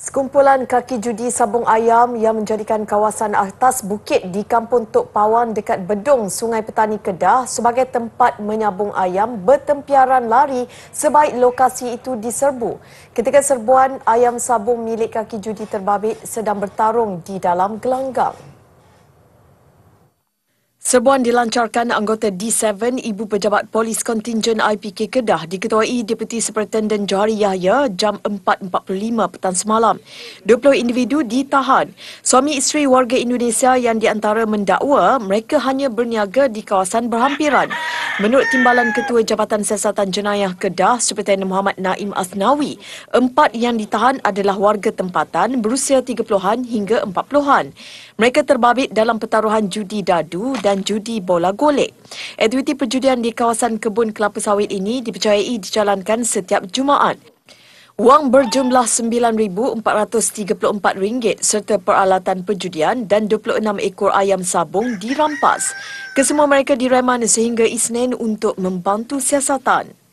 Sekumpulan kaki judi sabung ayam yang menjadikan kawasan atas bukit di Kampung Tok Pawan dekat Bedung Sungai Petani Kedah sebagai tempat menyabung ayam bertempiaran lari sebaik lokasi itu diserbu. Ketika serbuan, ayam sabung milik kaki judi terbabit sedang bertarung di dalam gelanggang. Serbuan dilancarkan anggota D7, Ibu Pejabat Polis Kontingen IPK Kedah diketuai Deputi Superintendent Johari Yahya jam 4.45 petang semalam. 20 individu ditahan. Suami isteri warga Indonesia yang diantara mendakwa mereka hanya berniaga di kawasan berhampiran. Menurut Timbalan Ketua Jabatan Siasatan Jenayah Kedah, Superintendent Muhammad Naim Asnawi, empat yang ditahan adalah warga tempatan berusia 30-an hingga 40-an. Mereka terbabit dalam pertaruhan judi dadu dan judi bola golek. Aktiviti perjudian di kawasan kebun kelapa sawit ini dipercayai dijalankan setiap Jumaat. Wang berjumlah RM9,434 serta peralatan perjudian dan 26 ekor ayam sabung dirampas. Kesemua mereka direman sehingga Isnin untuk membantu siasatan.